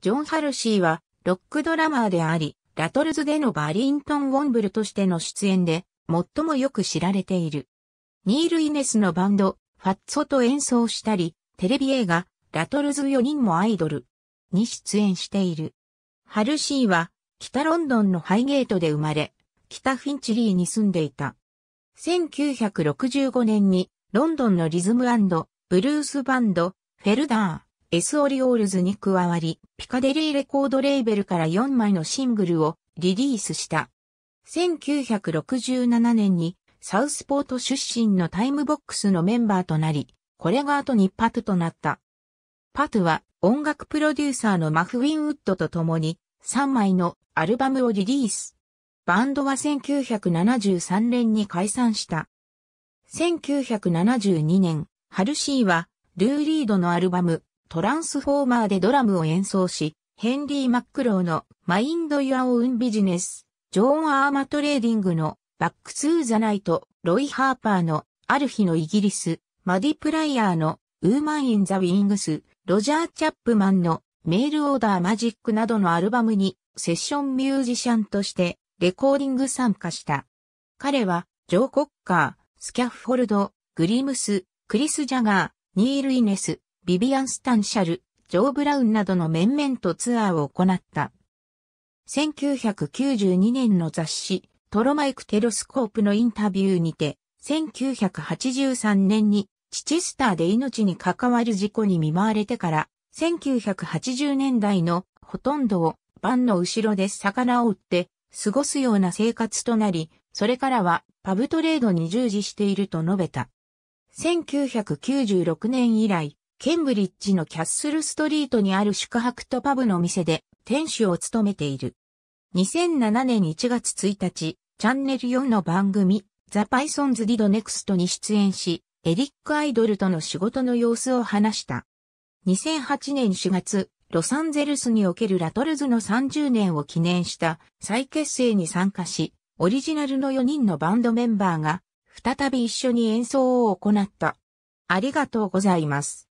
ジョン・ハルシーは、ロックドラマーであり、ラトルズでのバリントン・ウォンブルとしての出演で、最もよく知られている。ニール・イネスのバンド、ファッツォと演奏したり、テレビ映画、ラトルズ4人もアイドルに出演している。ハルシーは、北ロンドンのハイゲートで生まれ、北フィンチリーに住んでいた。1965年に、ロンドンのリズムブルースバンド、フェルダー、S オリオールズに加わり、ピカデリーレコードレーベルから4枚のシングルをリリースした。1967年にサウスポート出身のタイムボックスのメンバーとなり、これが後にパトとなった。パトは音楽プロデューサーのマフ・ウィンウッドと共に3枚のアルバムをリリース。バンドは1973年に解散した。1972年、ハルシーはルー・リードのアルバムトランスフォーマーでドラムを演奏し、ヘンリー・マックローのマインド・ユア・オウン・ビジネス、ジョーン・アーマトレーディングのバック・ツー・ザ・ナイト、ロイ・ハーパーのある日のイギリス、マディ・プライヤーのウーマン・イン・ザ・ウィングス、ロジャー・チャップマンのメール・オーダー・マジックなどのアルバムにセッションミュージシャンとしてレコーディング参加した。彼はジョー・コッカー、スキャッフォルド、グリムス、クリス・ジャガー、ニール・イネス、ビビアン・スタンシャル、ジョー・ブラウンなどの面々とツアーを行った。1992年の雑誌、トロマイク・テロスコープのインタビューにて、1983年にチチスターで命に関わる事故に見舞われてから、1980年代のほとんどをバンの後ろで魚を売って過ごすような生活となり、それからはパブトレードに従事していると述べた。1996年以来、ケンブリッジのキャッスルストリートにある宿泊とパブの店で店主を務めている。2007年1月1日、チャンネル4の番組、ザ・パイソンズ・ディド・ネクストに出演し、エリック・アイドルとの仕事の様子を話した。2008年4月、ロサンゼルスにおけるラトルズの30年を記念した再結成に参加し、オリジナルの4人のバンドメンバーが再び一緒に演奏を行った。ありがとうございます。